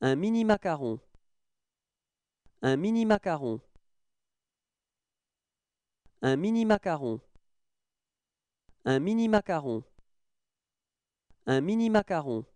Un mini macaron. Un mini macaron. Un mini macaron. Un mini macaron. Un mini macaron.